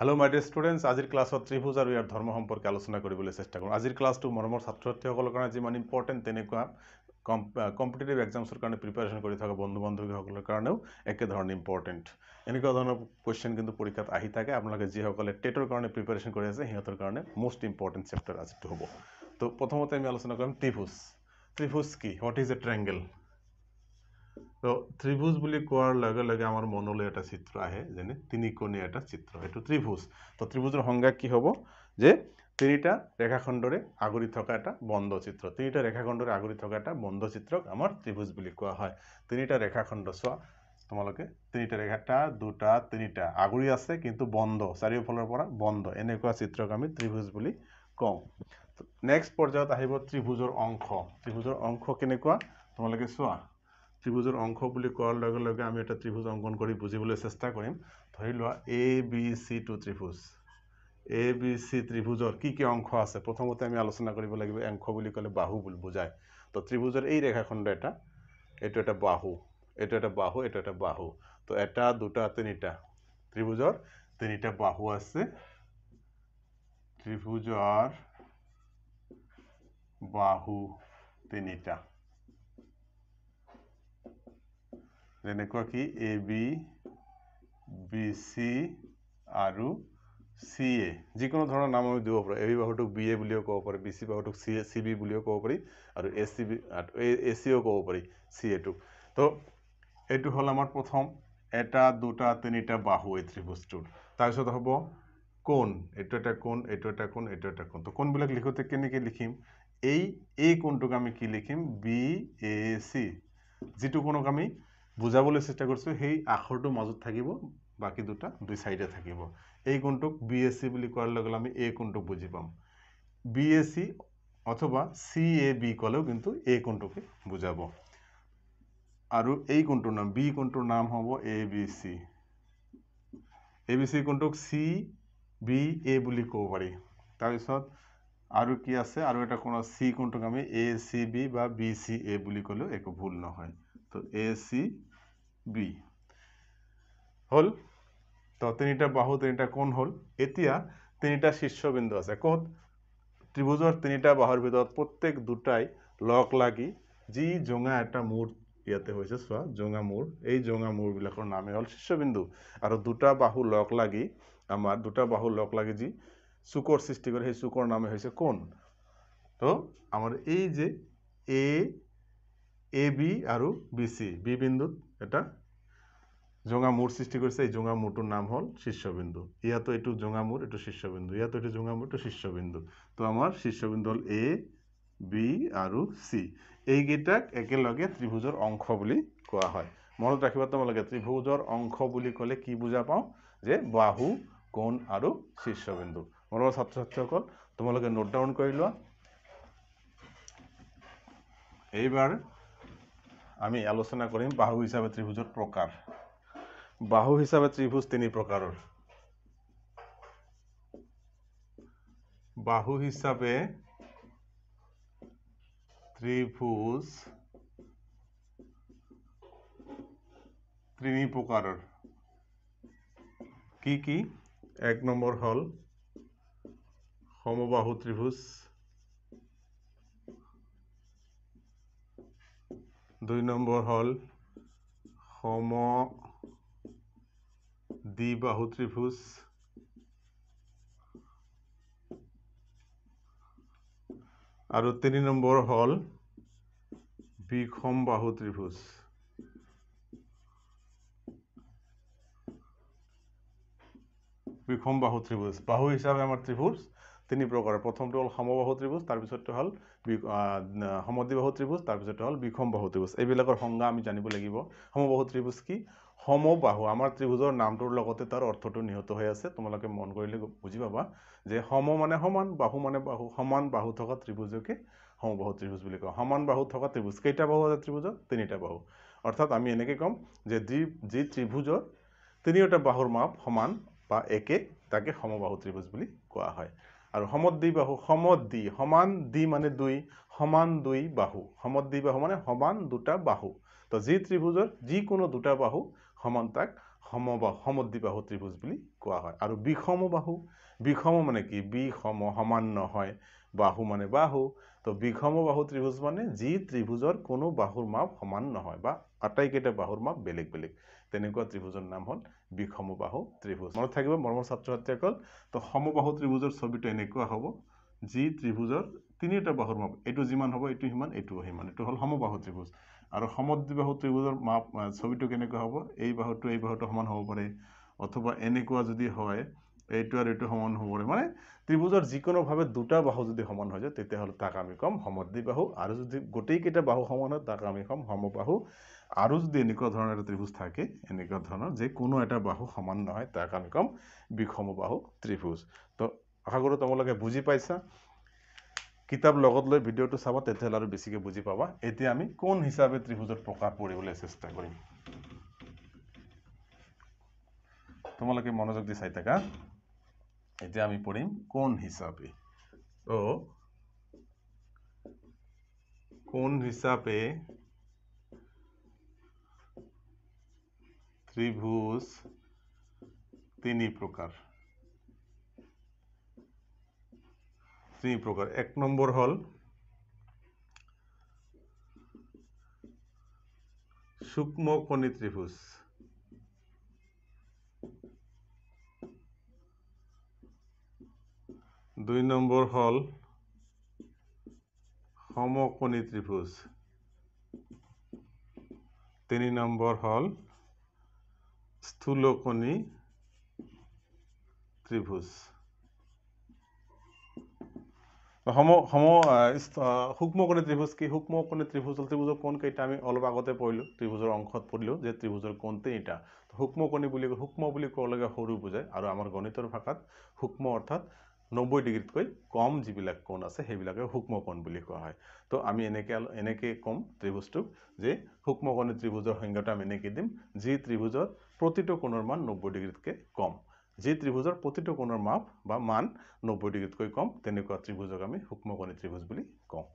hello' মাই day students আজিৰ ক্লাছত ত্ৰিভুজ আৰু ইয়াৰ ধৰ্ম সম্পৰ্কে আলোচনা কৰিবলৈ চেষ্টা কৰোঁ আজিৰ ক্লাছটো মৰমৰ ছাত্ৰ ছাত্ৰীসকলৰ কাৰণে যিমান ইম্পৰ্টেণ্ট তেনেকুৱা কম কম্পিটেটিভ এক্সামছৰ কাৰণে প্ৰিপেৰেশ্যন কৰি থকা বন্ধু বান্ধৱীসকলৰ কাৰণেও একেধৰণে ইম্পৰ্টেণ্ট এনেকুৱা ধৰণৰ কুৱেশ্যন কিন্তু পৰীক্ষাত আহি থাকে আপোনালোকে যিসকলে টেটৰ কাৰণে প্ৰিপেৰেশ্যন কৰি আছে সিহঁতৰ কাৰণে মষ্ট ইম্পৰ্টেণ্ট চেপ্টাৰ আজিটো হ'ব তো প্ৰথমতে আমি আলোচনা কৰিম ত্ৰিভুজ ত্ৰিভুজ কি হোৱাট ইজ এ ট্ৰেংগেল তো ত্ৰিভুজ বুলি কোৱাৰ লগে লগে আমাৰ মনলৈ এটা চিত্ৰ আহে যেনে তিনিকোণীয়া এটা চিত্ৰ সেইটো ত্ৰিভুজ তো ত্ৰিভুজৰ সংজ্ঞা কি হ'ব যে তিনিটা ৰেখাখণ্ডৰে আগুৰি থকা এটা বন্ধ চিত্ৰ তিনিটা ৰেখাখণ্ডৰে আগুৰি থকা এটা বন্ধ চিত্ৰক আমাৰ ত্ৰিভুজ বুলি কোৱা হয় তিনিটা ৰেখাখণ্ড চোৱা তোমালোকে তিনিটা ৰেখাটা দুটা তিনিটা আগুৰি আছে কিন্তু বন্ধ চাৰিওফালৰ পৰা বন্ধ এনেকুৱা চিত্ৰক আমি ত্ৰিভুজ বুলি কওঁ নেক্সট পৰ্যায়ত আহিব ত্ৰিভুজৰ অংশ ত্ৰিভুজৰ অংশ কেনেকুৱা তোমালোকে চোৱা ত্ৰিভুজৰ অংশ বুলি কোৱাৰ লগে লগে আমি এটা ত্ৰিভুজ অংকন কৰি বুজিবলৈ চেষ্টা কৰিম ধৰি লোৱা এ বি চি টু ত্ৰিভুজ এ বি চি ত্ৰিভুজৰ কি কি অংশ আছে প্ৰথমতে আমি আলোচনা কৰিব লাগিব অংশ বুলি ক'লে বাহু বুলি বুজায় তো ত্ৰিভুজৰ এই ৰেখাখণ্ড এটা এইটো এটা বাহু এইটো এটা বাহু এইটো এটা বাহু তো এটা দুটা তিনিটা ত্ৰিভুজৰ তিনিটা বাহু আছে ত্ৰিভুজৰ বাহু তিনিটা যেনেকুৱা কি এ বি বি চি আৰু চি এ যিকোনো ধৰণৰ নাম আমি দিব পাৰোঁ এ বি বাহুটোক বি এ বুলিও ক'ব পাৰি বি চি বাহুটোক চি এ চি বি বুলিও ক'ব পাৰি আৰু এ চি বি এ চিও ক'ব পাৰি চি এটোক তো এইটো হ'ল আমাৰ প্ৰথম এটা দুটা তিনিটা বাহু এই ত্ৰিভুজটোৰ তাৰপিছত হ'ব কোণ এইটো এটা কোণ এইটো এটা কোণ এইটো এটা কোণ তো কোণবিলাক লিখোঁতে কেনেকৈ লিখিম এই এই কোণটোক আমি কি লিখিম বি এ চি যিটো কোণক আমি বুজাবলৈ চেষ্টা কৰিছোঁ সেই আখৰটো মাজত থাকিব বাকী দুটা দুই চাইডে থাকিব এই কোণটোক বি এ চি বুলি কোৱাৰ লগে লগে আমি এ কোণটোক বুজি পাম বি এ চি অথবা চি এ বি ক'লেও কিন্তু এ কোণটোকে বুজাব আৰু এই কোণটোৰ নাম বি কোণটোৰ নাম হ'ব A B C A B C কোণটোক চি বি এ বুলি ক'ব পাৰি তাৰপিছত আৰু কি আছে আৰু এটা কোণ চি কোণটোক আমি এ চি বি বা বি চি এ বুলি ক'লেও একো ভুল নহয় তো এ সি বি হ'ল তো তিনিটা বাহু তিনিটা কোন হ'ল এতিয়া তিনিটা শীৰ্ষবিন্দু আছে ক'ত ত্ৰিভুজৰ তিনিটা বাহুৰ ভিতৰত প্ৰত্যেক দুটাই লগ লাগি যি জোঙা এটা মূৰ ইয়াতে হৈছে চোৱা জোঙা মূৰ এই জোঙা মূৰবিলাকৰ নামেই হ'ল শীৰ্ষবিন্দু আৰু দুটা বাহু লগ লাগি আমাৰ দুটা বাহু লগ লাগি যি চুকৰ সৃষ্টি কৰে সেই চুকৰ নামে হৈছে কোন তো আমার এই যে এ এ বি আৰু বি চি বি বিন্দুত এটা জোঙা মূৰ সৃষ্টি কৰিছে এই জোঙা মূৰটোৰ নাম হ'ল শীৰ্ষবিন্দু ইয়াতো এইটো জোঙা মূৰ এইটো শীৰ্ষবিন্দু ইয়াতো এইটো জোঙা মূৰ এইটো শীৰ্ষবিন্দু তো আমাৰ শীৰ্ষবিন্দু হ'ল এ বি আৰু চি এইকেইটাক একেলগে ত্ৰিভুজৰ অংশ বুলি কোৱা হয় মনত ৰাখিবা তোমালোকে ত্ৰিভুজৰ অংশ বুলি ক'লে কি বুজা পাওঁ যে বাহু কোণ আৰু শীৰ্ষবিন্দু মোৰ ছাত্ৰ ছাত্ৰীসকল তোমালোকে নোট ডাউন কৰি লোৱা এইবাৰ আমি আলোচনা করিম বাহু হিসাবে ত্রিভুজের প্রকার বাহু হিসাবে ত্রিভুজ তিনি প্রকারের বাহু হিসাবে ত্রিভুজ তিনি প্রকারের কি কি এক নম্বর হল সমবাহু ত্রিভুজ দুই নম্বর হল সম বাহু ত্রিভুজ আৰু তিনি নম্বৰ হ'ল বিষম বাহু ত্রিভুজ বিষম বাহু ত্ৰিভুজ বাহু হিচাপে আমাৰ ত্ৰিভুজ তিনি প্ৰকাৰৰ প্ৰথমটো হ'ল সমবাহু ত্ৰিভুজ তাৰপিছতটো হ'ল সমদ্বিবাহু ত্ৰিভুজ তাৰপিছতটো হ'ল বিষম বাহু ত্ৰিভুজ এইবিলাকৰ সংজ্ঞা আমি জানিব লাগিব সমবাহু ত্ৰিভুজ কি সমবাহু আমাৰ ত্ৰিভুজৰ নামটোৰ লগতে তাৰ অৰ্থটো নিহত হৈ আছে তোমালোকে মন কৰিলে বুজি পাবা যে সম মানে সমান বাহু মানে বাহু সমান বাহু থকা ত্ৰিভুজকে সমবাহু ত্ৰিভুজ বুলি কওঁ সমান বাহু থকা ত্ৰিভুজ কেইটা বাহু আছে ত্ৰিভুজত তিনিটা বাহু অৰ্থাৎ আমি এনেকৈ ক'ম যে যি যি ত্ৰিভুজৰ তিনিওটা বাহুৰ মাপ সমান বা একে তাকে সমবাহু ত্ৰিভুজ বুলি কোৱা হয় আৰু সমদ্বি বাহু দি সমান দি মানে দুই সমান দুই বাহু দি বাহু মানে সমান দুটা বাহু তো যি ত্ৰিভুজৰ যিকোনো দুটা বাহু সমান তাক সমবাহু সমদ্বি বাহু ত্ৰিভুজ বুলি কোৱা হয় আৰু বিষম বাহু বিষম মানে কি বিষম সমান নহয় বাহু মানে বাহু তো বিষম বাহু ত্ৰিভুজ মানে যি ত্ৰিভুজৰ কোনো বাহুৰ মাপ সমান নহয় বা আটাইকেইটা বাহুৰ মাপ বেলেগ বেলেগ তেনেকুৱা ত্ৰিভুজৰ নাম হ'ল বিষমবাহু ত্ৰিভুজ মনত থাকিব মৰমৰ ছাত্ৰ ছাত্ৰীসকল তো সমবাহু ত্ৰিভুজৰ ছবিটো এনেকুৱা হ'ব যি ত্ৰিভুজৰ তিনিওটা বাহুৰ মাপ এইটো যিমান হ'ব এইটো সিমান এইটো সিমান এইটো হ'ল সমবাহু ত্ৰিভুজ আৰু সমদ্বিবাহু ত্ৰিভুজৰ মাপ ছবিটো কেনেকুৱা হ'ব এই বাহুটো এই বাহুটো সমান হ'ব পাৰে অথবা এনেকুৱা যদি হয় এইটো আৰু এইটো সমান হ'ব লাগে মানে ত্ৰিভুজৰ যিকোনো ভাৱে দুটা বাহু যদি সমান হৈ যায় তেতিয়া হ'লে তাক আমি ক'ম সমদ্বি বাহু আৰু যদি গোটেইকেইটা বাহু সমান হয় তাক আমি ক'ম সমবাহু আৰু যদি এনেকুৱা ধৰণৰ এটা ত্ৰিভুজ থাকে এনেকুৱা ধৰণৰ যে কোনো এটা বাহু সমান নহয় তাক আমি ক'ম বিষমবাহু ত্ৰিভুজ তো আশা কৰোঁ তোমালোকে বুজি পাইছা কিতাপ লগত লৈ ভিডিঅ'টো চাবা তেতিয়াহ'লে আৰু বেছিকৈ বুজি পাবা এতিয়া আমি কোন হিচাপে ত্ৰিভুজত প্ৰকাশ পৰিবলৈ চেষ্টা কৰিম তোমালোকে মনোযোগ দি চাই থাকা এটা আমি পড়িম কোন হিসাবে ও কোন হিসাবে ত্রিভুজ তিনি প্রকার তিন প্রকার এক নম্বর হল সূক্ষ্মকণি ত্রিভুজ দুই নম্বৰ হ'ল সমকণী ত্ৰিভুজ তিনি নম্বৰ হ'ল স্থূলকণী ত্ৰিভুজ সম সম সূক্ষ্মকণী ত্ৰিভুজ কি সূক্ষ্মকণী ত্ৰিভুজ ত্ৰিভুজৰ কোন কেইটা আমি অলপ আগতে পঢ়িলোঁ ত্ৰিভুজৰ অংশত পঢ়িলোঁ যে ত্ৰিভুজৰ কোন তিনিটা সূক্ষ্মকণী বুলি সূক্ষ্ম বুলি ক'লৈকে সৰু বুজায় আৰু আমাৰ গণিতৰ ভাষাত সূক্ষ্ম অৰ্থাৎ নব্বৈ ডিগ্ৰীতকৈ কম যিবিলাক কোণ আছে সেইবিলাকে সূক্ষ্মকোণ বুলি কোৱা হয় তো আমি এনেকৈ এনেকৈ ক'ম ত্ৰিভুজটোক যে সূক্ষ্মকণী ত্ৰিভুজৰ সংজ্ঞাটো আমি এনেকৈ দিম যি ত্ৰিভুজৰ প্ৰতিটো কোণৰ মান নব্বৈ ডিগ্ৰীতকৈ কম যি ত্ৰিভুজৰ প্ৰতিটো কোণৰ মাপ বা মান নব্বৈ ডিগ্ৰীতকৈ কম তেনেকুৱা ত্ৰিভুজক আমি সূক্ষ্মকণী ত্ৰিভুজ বুলি কওঁ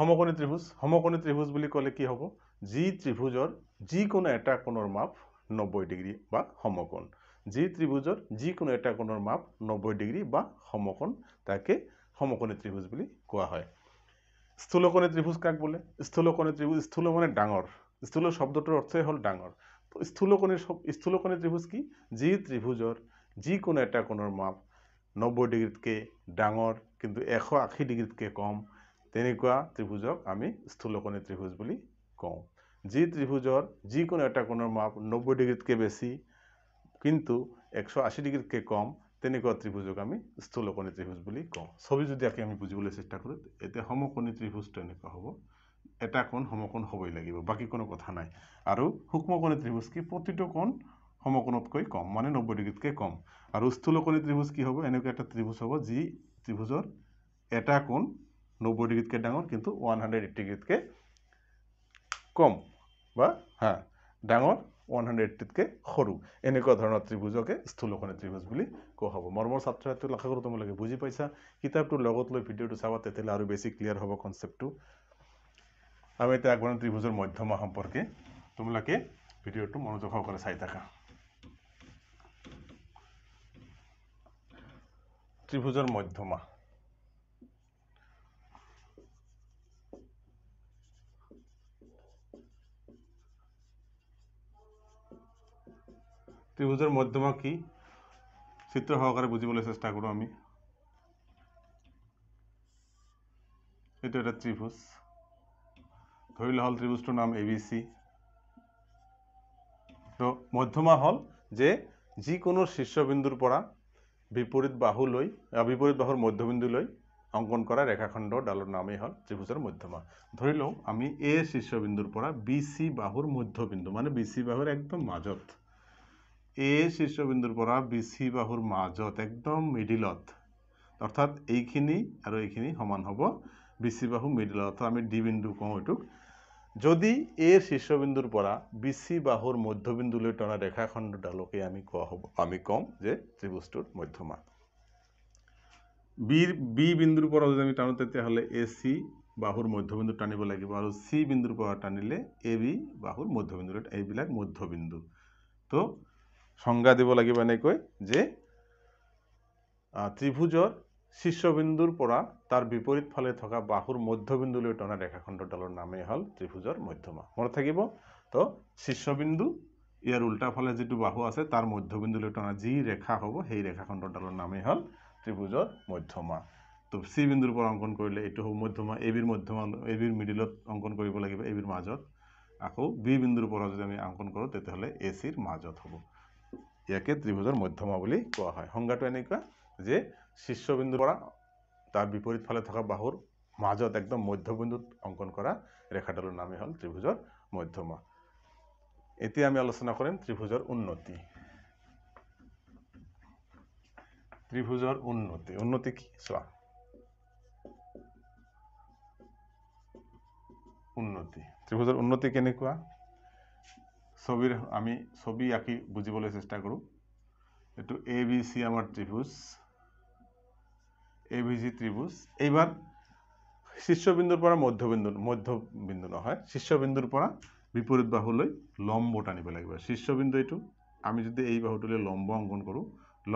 সমকণী ত্ৰিভুজ সমকণী ত্ৰিভুজ বুলি ক'লে কি হ'ব যি ত্ৰিভুজৰ যিকোনো এটা কোণৰ মাপ নব্বৈ ডিগ্ৰী বা সমকোণ যি ত্ৰিভুজৰ যিকোনো এটা কোণৰ মাপ নব্বৈ ডিগ্ৰী বা সমকোণ তাকে সমকোণী ত্ৰিভুজ বুলি কোৱা হয় স্থূলকোণী ত্ৰিভুজ কাক বোলে স্থূলকোণী ত্ৰিভুজ স্থূল মানে ডাঙৰ স্থূল শব্দটোৰ অৰ্থই হ'ল ডাঙৰ স্থূলকোণী স্থূলকোণী ত্ৰিভুজ কি যি ত্ৰিভুজৰ যিকোনো এটা কোণৰ মাপ নব্বৈ ডিগ্ৰীতকৈ ডাঙৰ কিন্তু এশ আশী ডিগ্ৰীতকৈ কম তেনেকুৱা ত্ৰিভুজক আমি স্থূলকোণী ত্ৰিভুজ বুলি কওঁ যি ত্ৰিভুজৰ যিকোনো এটা কোণৰ মাপ নব্বৈ ডিগ্ৰীতকৈ বেছি কিন্তু একশ আশী ডিগ্ৰীতকৈ কম তেনেকুৱা ত্ৰিভুজক আমি স্থূলকণী ত্ৰিভুজ বুলি কওঁ ছবি যদি আঁকি আমি বুজিবলৈ চেষ্টা কৰোঁ এতিয়া সমকণী ত্ৰিভুজটো এনেকুৱা হ'ব এটা কোণ সমকোণ হ'বই লাগিব বাকী কোনো কথা নাই আৰু সূক্ষ্মকণী ত্ৰিভুজ কি প্ৰতিটো কোণ সমকোণতকৈ কম মানে নব্বৈ ডিগ্ৰীতকৈ কম আৰু স্থূলকণী ত্ৰিভুজ কি হ'ব এনেকুৱা এটা ত্ৰিভুজ হ'ব যি ত্ৰিভুজৰ এটা কোণ নব্বৈ ডিগ্ৰীতকৈ ডাঙৰ কিন্তু ওৱান হাণ্ড্ৰেড এইট ডিগ্ৰীতকৈ কম বা হা ডাঙৰ ওৱান হাণ্ড্ৰেড এইটিতকৈ সৰু এনেকুৱা ধৰণৰ ত্ৰিভুজকে স্থূলকণী ত্ৰিভুজ বুলি কোৱা হ'ব মৰমৰ ছাত্ৰ ছাত্ৰীক আশা কৰোঁ তোমালোকে বুজি পাইছা কিতাপটোৰ লগত লৈ ভিডিঅ'টো চাবা তেতিয়াহ'লে আৰু বেছি ক্লিয়াৰ হ'ব কনচেপ্টটো আমি এতিয়া আগবাঢ়ি ত্ৰিভুজৰ মধ্যমা সম্পৰ্কে তোমালোকে ভিডিঅ'টো মনোযোগ সহকাৰে চাই থাকা ত্ৰিভুজৰ মধ্যমা ত্রিভুজের মধ্যমা কি চিত্র সহকারে বুঝবলে চেষ্টা কৰোঁ আমি এইটো এটা ত্ৰিভুজ ধৰি লোৱা হ'ল ত্ৰিভুজটোৰ নাম এ চি তো মধ্যমা হ'ল যে যিকোনো শীৰ্ষবিন্দুৰ পৰা বিপৰীত বিপরীত বিপৰীত বাহুৰ লই অংকন কৰা ৰেখাখণ্ড ডালৰ নামেই হ'ল ত্রিভুজের মধ্যমা ধৰি লওঁ আমি এ শীর্ষবিন্দুর পৰা বি চি বাহুৰ মধ্যবিন্দু মানে বি চি বাহুৰ একদম মাজত এ শীৰ্ষবিন্দুৰ পৰা বিচি বাহুৰ মাজত একদম মিডিলত অৰ্থাৎ এইখিনি আৰু এইখিনি সমান হ'ব বিচি বাহু মিডিলত অৰ্থাৎ আমি ডি বিন্দু কওঁ এইটোক যদি এ শীৰ্ষবিন্দুৰ পৰা বিচি বাহুৰ মধ্যবিন্দুলৈ টনা ৰেখাখণ্ডটালৈকে আমি কোৱা হ'ব আমি ক'ম যে ত্ৰিভুজটোৰ মধ্যমা বিৰ বি বিন্দুৰ পৰা যদি আমি টানো তেতিয়াহ'লে এ চি বাহুৰ মধ্যবিন্দু টানিব লাগিব আৰু চি বিন্দুৰ পৰা টানিলে এ বি বাহুৰ মধ্যবিন্দু এইবিলাক মধ্যবিন্দু ত' সংজ্ঞা দিব লাগিব এনেকৈ যে ত্ৰিভুজৰ শীৰ্ষবিন্দুৰ পৰা তাৰ বিপৰীত ফালে থকা বাহুৰ মধ্যবিন্দুলৈ টনা ৰেখাখণ্ডডালৰ নামেই হ'ল ত্ৰিভুজৰ মধ্যমা মনত থাকিব তো শীৰ্ষবিন্দু ইয়াৰ উল্টা ফালে যিটো বাহু আছে তাৰ মধ্যবিন্দুলৈ টনা যি ৰেখা হ'ব সেই ৰেখাখণ্ডডালৰ নামেই হ'ল ত্ৰিভুজৰ মধ্যমা তো চি বিন্দুৰ পৰা অংকন কৰিলে এইটো হ'ব মধ্যমা এবিৰ মধ্যমা এবিৰ মিডিলত অংকন কৰিব লাগিব এবিৰ মাজত আকৌ বি বিন্দুৰ পৰা যদি আমি অংকন কৰোঁ তেতিয়াহ'লে এ চিৰ মাজত হ'ব ইয়াকে ত্ৰিভুজৰ মধ্যমা বুলি কোৱা হয় সংজ্ঞাটো এনেকুৱা যে বিন্দুৰ পৰা তাৰ বিপৰীত ফালে থকা বাহুৰ মাজত একদম মধ্য বিন্দুত অংকন কৰা ৰেখাডালৰ নামেই হ'ল ত্ৰিভুজৰ মধ্যমা এতিয়া আমি আলোচনা কৰিম ত্ৰিভুজৰ উন্নতি ত্ৰিভুজৰ উন্নতি উন্নতি কি চোৱা উন্নতি ত্ৰিভুজৰ উন্নতি কেনেকুৱা ছবিৰ আমি ছবি আঁকি বুজিবলৈ চেষ্টা কৰোঁ এইটো এ বি চি আমাৰ ত্ৰিভুজ এ বি চি ত্ৰিভুজ এইবাৰ শীৰ্ষবিন্দুৰ পৰা মধ্যবিন্দু মধ্যবিন্দু নহয় শীৰ্ষবিন্দুৰ পৰা বিপৰীত বাহুলৈ লম্বু টানিব লাগিব শীৰ্ষবিন্দু এইটো আমি যদি এই বাহুটোলৈ লম্ব অংকন কৰোঁ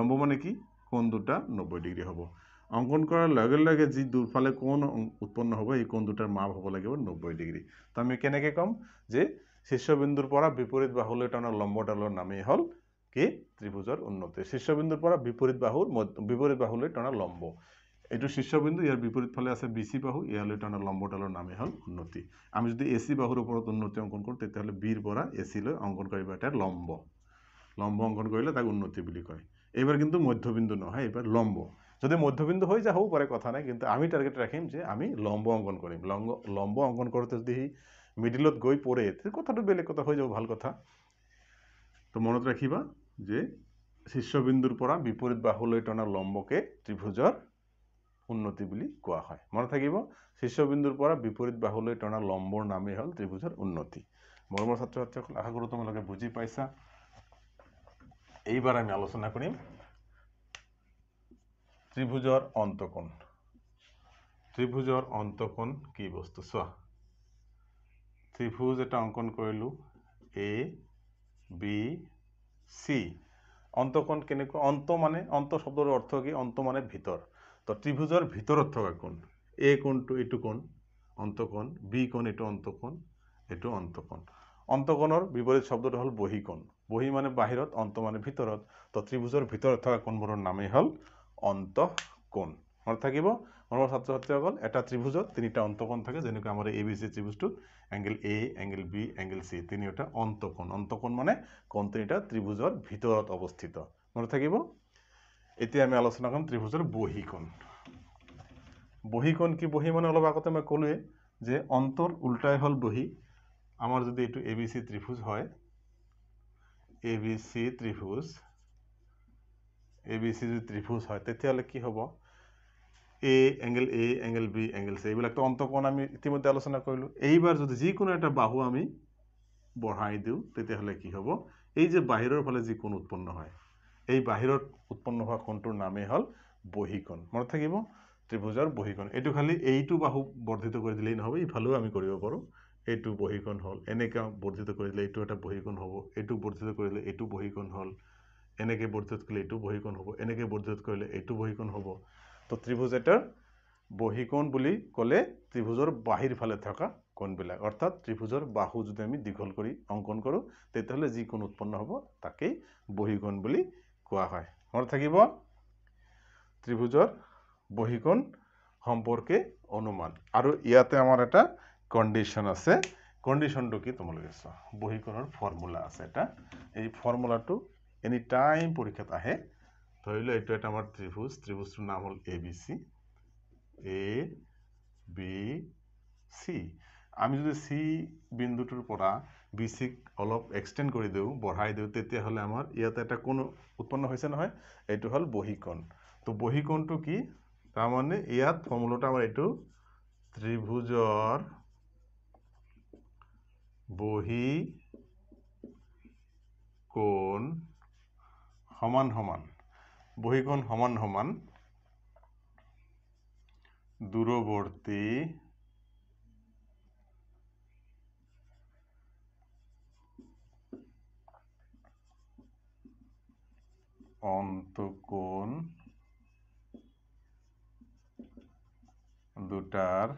লম্ব মানে কি কোণ দুটা নব্বৈ ডিগ্ৰী হ'ব অংকন কৰাৰ লগে লগে যি দুফালে কোণ উৎপন্ন হ'ব এই কোণ দুটাৰ মাপ হ'ব লাগিব নব্বৈ ডিগ্ৰী ত' আমি কেনেকৈ ক'ম যে শীর্ষবিন্দুর পরা বিপরীত বাহুলে টানা লম্বটালোর নামেই হল কি ত্রিভুজের উন্নতি শীর্ষবিন্দুর পরা বিপরীত বাহুর বিপরীত বাহুলে টানা লম্ব এইটো শীর্ষবিন্দু ইয়াৰ বিপৰীত ফালে আছে বিসি বাহু ইয়ালৈ টানা লম্বডালৰ নামেই হ'ল উন্নতি আমি যদি এ চি বাহুৰ ওপৰত উন্নতি অংকন কৰোঁ তেতিয়াহ'লে বীর পৰা এ চিলৈ অংকন কৰিব এটা লম্ব লম্ব অংকন কৰিলে তাক উন্নতি বুলি কয় এইবাৰ কিন্তু মধ্যবিন্দু নহয় হ্যাঁ, এইবাৰ লম্ব যদি মধ্যবিন্দু হৈ যা হ'ব পাৰে কথা নাই কিন্তু আমি টাৰ্গেট ৰাখিম যে আমি লম্ব অংকন কৰিম লম্ব লম্ব অংকন কৰোঁতে যদি মিডিলত গৈ পৰে কথাটো বেলেগ কথা হৈ যাব ভাল কথা তো মনত ৰাখিবা যে শীৰ্ষবিন্দুৰ পৰা বিপৰীত বাহুলৈ টনা লম্বকে ত্ৰিভুজৰ উন্নতি বুলি কোৱা হয় মনত থাকিব শীৰ্ষবিন্দুৰ পৰা বিপৰীত বাহুলৈ টনা লম্বৰ নামেই হ'ল ত্ৰিভুজৰ উন্নতি মৰমৰ ছাত্ৰ ছাত্ৰীসকল আশা কৰোঁ তোমালোকে বুজি পাইছা এইবাৰ আমি আলোচনা কৰিম ত্ৰিভুজৰ অন্তকোণ ত্ৰিভুজৰ অন্তকোণ কি বস্তু চোৱা ত্ৰিভুজ এটা অংকন কৰিলোঁ এ বি চি অন্তকোণ কেনেকুৱা অন্ত মানে অন্ত শব্দৰ অৰ্থ কি অন্ত মানে ভিতৰ তো ত্ৰিভুজৰ ভিতৰত থকা কোণ এ কোণটো এইটো কোণ অন্তকোণ বি কোণ এইটো অন্তকোণ এইটো অন্তকোণ অন্তকোণৰ বিপৰীত শব্দটো হ'ল বহিকোণ বহি মানে বাহিৰত অন্ত মানে ভিতৰত তো ত্ৰিভুজৰ ভিতৰত থকা কোণবোৰৰ নামেই হ'ল অন্তকোণ মনত থাকিব মনৰ ছাত্ৰ ছাত্ৰীসকল এটা ত্ৰিভুজত তিনিটা অন্তকণ থাকে যেনেকৈ আমাৰ এ বি চি ত্ৰিভুজটোত angle A angle B angle C তিনিওটা অন্তকণ অন্তকণ মানে কণ তিনিটা ত্ৰিভুজৰ ভিতৰত অৱস্থিত মনত থাকিব এতিয়া আমি আলোচনা কৰিম ত্ৰিভুজৰ বহীকণ বহীকণ কি বহী মানে অলপ আগতে মই ক'লোৱে যে অন্তৰ ওলটাই হ'ল বহী আমাৰ যদি এইটো এ বি চি ত্ৰিভুজ হয় এ বি চি ত্ৰিভুজ এ বি চি যদি ত্ৰিভুজ হয় তেতিয়াহ'লে কি হ'ব A angle A angle B angle C এইবিলাকতো অন্তকোণ আমি ইতিমধ্যে আলোচনা কৰিলোঁ এইবাৰ যদি যিকোনো এটা বাহু আমি বঢ়াই দিওঁ তেতিয়াহ'লে কি হ'ব এই যে বাহিৰৰ ফালে যি কোণ উৎপন্ন হয় এই বাহিৰত উৎপন্ন হোৱা কোণটোৰ নামেই হ'ল বহিকণ মনত থাকিব ত্ৰিভুজৰ বহিকণ এইটো খালি এইটো বাহু বৰ্ধিত কৰি দিলেই নহ'ব ইফালেও আমি কৰিব পাৰোঁ এইটো বহিকণ হ'ল এনেকৈ বৰ্ধিত কৰি দিলে এইটো এটা বহিকণ হ'ব এইটো বৰ্ধিত কৰিলে এইটো বহিকণ হ'ল এনেকৈ বৰ্ধিত কৰিলে এইটো বহিকণ হ'ব এনেকৈ বৰ্ধিত কৰিলে এইটো বহিকণ হ'ব তো ত্ৰিভুজ এটাৰ বহিকোণ বুলি ক'লে ত্ৰিভুজৰ বাহিৰ ফালে থকা কোণবিলাক অৰ্থাৎ ত্ৰিভুজৰ বাহু যদি আমি দীঘল কৰি অংকন কৰোঁ তেতিয়াহ'লে যি কোণ উৎপন্ন হ'ব তাকেই বহিকোণ বুলি কোৱা হয় মনত থাকিব ত্ৰিভুজৰ বহিকোণ সম্পৰ্কে অনুমান আৰু ইয়াতে আমাৰ এটা কণ্ডিশ্যন আছে কণ্ডিশ্যনটো কি তোমালোকে চোৱা বহিকোণৰ ফৰ্মুলা আছে এটা এই ফৰ্মুলাটো এনি টাইম পৰীক্ষাত আহে তাহলে এটা এটা আমার ত্রিভুজ ত্রিভুজটির নাম হল এবিসি এ বি সি আমি যদি সি বিন্দুটোৰ পৰা বি চিক অলপ এক্সটেণ্ড কৰি দিওঁ বঢ়াই দিওঁ তেতিয়াহ'লে আমাৰ ইয়াত এটা কোনো উৎপন্ন হৈছে নহয় এইটো হ'ল বহিকোণ তো বহিকোণটো কি তাৰমানে ইয়াত ফৰ্মুলাটো আমাৰ এইটো ত্ৰিভুজৰ বহি কোণ সমান সমান বহিগুণ সমান সমান দূরবর্তী অন্তকোণ দুটার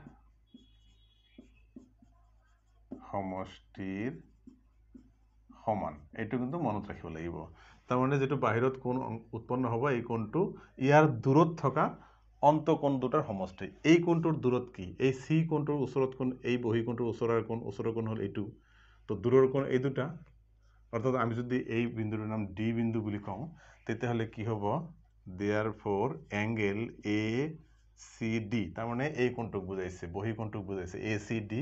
সমষ্টির সমান এইটো কিন্তু মনত ৰাখিব লাগিব তাৰমানে যিটো বাহিৰত কোণ উৎপন্ন হ'ব এই কোণটো ইয়াৰ দূৰত থকা অন্ত কোণ দুটাৰ সমষ্টি এই কোণটোৰ দূৰত কি এই চি কোণটোৰ ওচৰত কোন এই বহী কোণটোৰ ওচৰৰ কোণ ওচৰৰ কোণ হ'ল এইটো তো দূৰৰ কোণ এই দুটা অৰ্থাৎ আমি যদি এই বিন্দুটোৰ নাম ডি বিন্দু বুলি কওঁ তেতিয়াহ'লে কি হ'ব therefore angle A C D তাৰমানে এই কোণটোক বুজাইছে বহী কোণটোক বুজাইছে A C D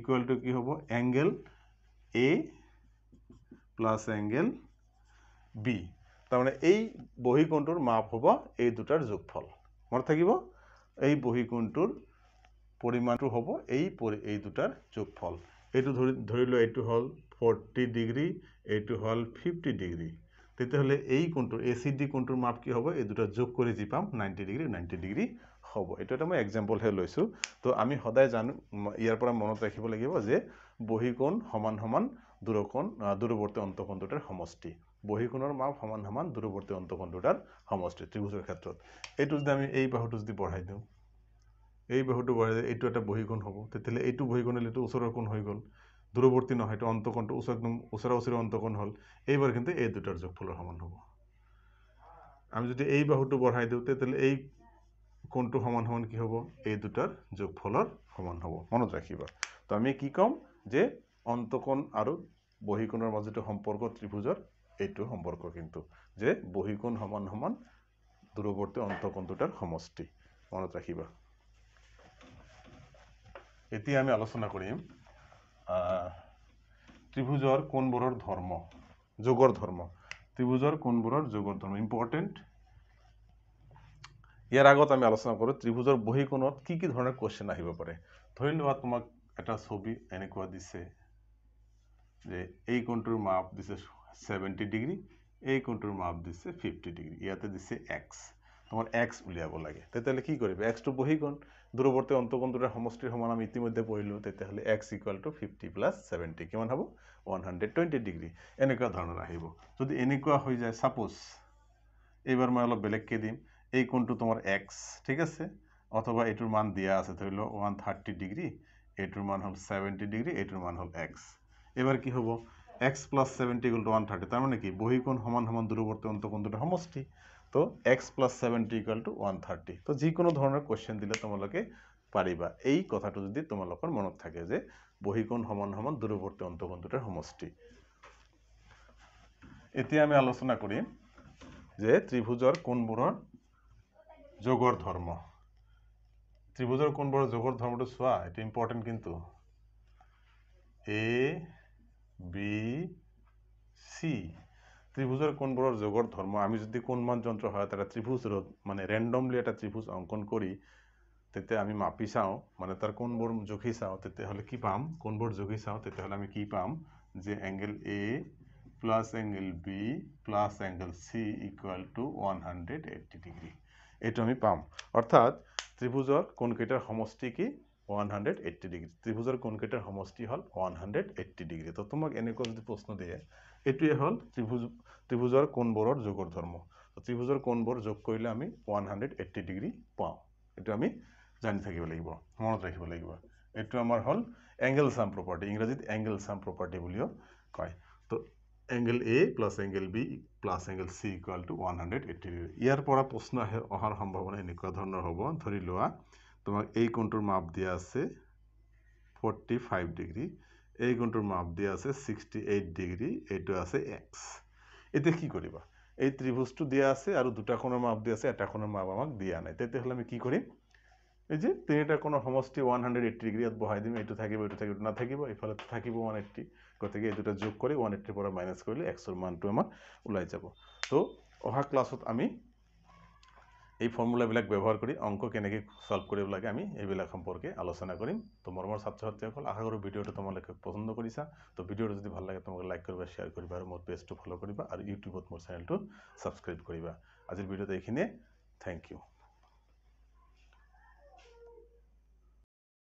equal to কি হ'ব angle A plus angle B তাৰমানে এই বহীকোণটোৰ মাপ হ'ব এই দুটাৰ যোগফল মনত থাকিব এই বহীকোণটোৰ পৰিমাণটো হ'ব এই এই দুটাৰ যোগফল এইটো ধৰি ধৰি লওক এইটো হ'ল ফৰ্টি ডিগ্ৰী এইটো হ'ল ফিফটি ডিগ্ৰী তেতিয়াহ'লে এই কোণটোৰ এ চি ডি কোণটোৰ মাপ কি হ'ব এই দুটা যোগ কৰি যি পাম নাইণ্টি ডিগ্ৰী নাইণ্টি ডিগ্ৰী হ'ব এইটো এটা মই এক্সাম্পলহে লৈছোঁ তো আমি সদায় জানো ইয়াৰ পৰা মনত ৰাখিব লাগিব যে বহীকোণ সমান সমান দূৰকোণ দূৰৱৰ্তী অন্তকোণ দুটাৰ সমষ্টি বহিকোণৰ মাপ সমান সমান দূৰৱৰ্তী অন্তকোণ দুটাৰ সমষ্টি ত্ৰিভুজৰ ক্ষেত্ৰত এইটো যদি আমি এই বাহুটো যদি বঢ়াই দিওঁ এই বাহুটো বঢ়াই দিওঁ এইটো এটা বহিকোণ হ'ব তেতিয়াহ'লে এইটো বহিকোণলে এইটো ওচৰৰ কোণ হৈ গ'ল দূৰৱৰ্তী নহয় এইটো অন্তকোণটো ওচৰ একদম ওচৰা ওচৰি অন্তকোণ হ'ল এইবাৰ কিন্তু এই দুটাৰ যোগফলৰ সমান হ'ব আমি যদি এই বাহুটো বঢ়াই দিওঁ তেতিয়াহ'লে এই কোণটো সমান সমান কি হ'ব এই দুটাৰ যোগফলৰ সমান হ'ব মনত ৰাখিবা তো আমি কি ক'ম যে অন্তকোণ আৰু বহিকোণৰ মাজতে সম্পৰ্ক ত্ৰিভুজৰ এইটো সম্পৰ্ক কিন্তু যে বহিকোণ সমান সমান দূৰৱৰ্তী অন্তকোণ দুটাৰ সমষ্টি মনত ৰাখিবা এতিয়া আমি আলোচনা কৰিম ত্ৰিভুজৰ কোণবোৰৰ ধৰ্ম যোগৰ ধৰ্ম ত্ৰিভুজৰ কোণবোৰৰ যোগৰ ধৰ্ম ইম্পৰ্টেণ্ট ইয়াৰ আগত আমি আলোচনা কৰোঁ ত্ৰিভুজৰ বহিকোণত কি কি ধৰণৰ কুৱেশ্যন আহিব পাৰে ধৰি লোৱা তোমাক এটা ছবি এনেকুৱা দিছে যে এই কোণটোৰ মাপ দিছে 70 ডিগ্ৰি এই কোণটোৰ মাপ দিছে 50 ডিগ্ৰি ইয়াতে দিছে x তোমাৰ x উলিয়াব লাগে তেতিয়া কি কৰিব x টো বহি কোণ দূৰৱৰ্তী অন্তঃকোণটোৰ সমষ্টিৰ সমান আমি ইতিমধ্যে পঢ়িলো তেতিয়া হলে x 50 70 কিমান হ'ব 120 ডিগ্রি এনেকুৱা ধৰণৰ আহিব যদি এনেকুৱা হৈ যায় সাপোজ এবাৰ মই অলপ বেলেগকে দিম এই কোণটো তোমাৰ x ঠিক আছে অথবা এইটোৰ মান দিয়া আছে ধৰি লওক ওৱান থাৰ্টি ডিগ্ৰী এইটোৰ মান হ'ল ছেভেণ্টি ডিগ্ৰী এইটোৰ মান হ'ল এক্স এইবাৰ কি হ'ব x plus seventy equal to one thirty তার মানে কি বহিকোণ সমান সমান দূরবর্তী অন্তকোণ দুটো সমষ্টি তো x plus seventy equal to one thirty তো যিকোনো ধরনের কোশ্চেন দিলে তোমালোকে পারিবা এই কথাটা যদি তোমালোকের মনত থাকে যে বহিকোণ সমান সমান দূরবর্তী অন্তকোণ দুটোর সমষ্টি এতিয়া আমি আলোচনা করি যে ত্রিভুজর কোণবোৰৰ যোগৰ ধৰ্ম ত্ৰিভুজৰ কোণবোৰৰ যোগৰ ধৰ্মটো চোৱা এইটো ইম্পৰ্টেণ্ট কিন্তু এ বি চি ত্ৰিভুজৰ কোনবোৰৰ যোগৰ ধৰ্ম আমি যদি কোণমান যন্ত্ৰ হয় তাৰ ত্ৰিভুজ ৰ'দ মানে ৰেণ্ডমলি এটা ত্ৰিভুজ অংকন কৰি তেতিয়া আমি মাপি চাওঁ মানে তাৰ কোনবোৰ জুখি চাওঁ তেতিয়াহ'লে কি পাম কোনবোৰ জুখি চাওঁ তেতিয়াহ'লে আমি কি পাম যে angle A plus angle B plus angle C equal to one hundred eighty degree এইটো আমি পাম অৰ্থাৎ ত্ৰিভুজৰ কোনকেইটাৰ সমষ্টি কি ওৱান হাণ্ড্ৰেড এইট্টি ডিগ্ৰী ত্ৰিভুজৰ কোনকেইটাৰ সমষ্টি হ'ল ওৱান হাণ্ড্ৰেড এইট্টি ডিগ্ৰী তো তোমাক এনেকুৱা যদি প্ৰশ্ন দিয়ে এইটোৱে হ'ল ত্ৰিভুজ ত্ৰিভুজৰ কোনবোৰৰ যোগৰ ধৰ্ম ত্ৰিভুজৰ কোনবোৰ যোগ কৰিলে আমি ওৱান হাণ্ড্ৰেড এইট্টি ডিগ্ৰী পাওঁ এইটো আমি জানি থাকিব লাগিব মনত ৰাখিব লাগিব এইটো আমাৰ হ'ল এংগেল চাম প্ৰপাৰ্টি ইংৰাজীত এংগেল চাম প্ৰপাৰ্টি বুলিও কয় তো angle A plus angle B plus angle C equal to one hundred eighty degree ইয়াৰ পৰা প্ৰশ্ন অহাৰ সম্ভাৱনা এনেকুৱা ধৰণৰ হ'ব ধৰি লোৱা তোমার এই কোণটার মাপ দিয়ে আছে ফোরটি ফাইভ ডিগ্রি এই কোণটার মাপ দিয়ে আছে সিক্সটি এইট ডিগ্রি এইটো আছে এক্স এতে কি করিবা এই ত্রিভুজটু দিয়ে আছে আর দুটা কোণের মাপ দিয়ে আছে একটা কোণের মাপ আমাকে দিয়া নাই তাই তাহলে আমি কি করি এই যে তিনিটা কোনো সমষ্টি ওয়ান হান্ড্রেড এইট ডিগ্রি আর বহাই দিম এইটো থাকিব এইটো না এইটো নাথাকিব এইফালে থাকিব ওৱান এইট্টি গতিকে এই দুটা যোগ কৰি ওৱান এইট্টিৰ পৰা মাইনাছ কৰিলে এক্সৰ মানটো আমাক ওলাই যাব তো অহা ক্লাছত আমি এই ফৰ্মুলাবিলাক ব্যৱহাৰ কৰি অংক কেনেকৈ ছল্ভ কৰিব লাগে আমি এইবিলাক সম্পৰ্কে আলোচনা কৰিম তো মৰমৰ ছাত্ৰ ছাত্ৰীসকল আশা কৰোঁ ভিডিঅ'টো তোমালোকে পচন্দ কৰিছা তো ভিডিঅ'টো যদি ভাল লাগে তোমালোকে লাইক কৰিবা শ্বেয়াৰ কৰিবা আৰু মোৰ পেজটো ফ'ল' কৰিবা আৰু ইউটিউবত মোৰ চেনেলটো ছাবস্ক্ৰাইব কৰিবা আজিৰ ভিডিঅ'টো এইখিনিয়ে থেংক ইউ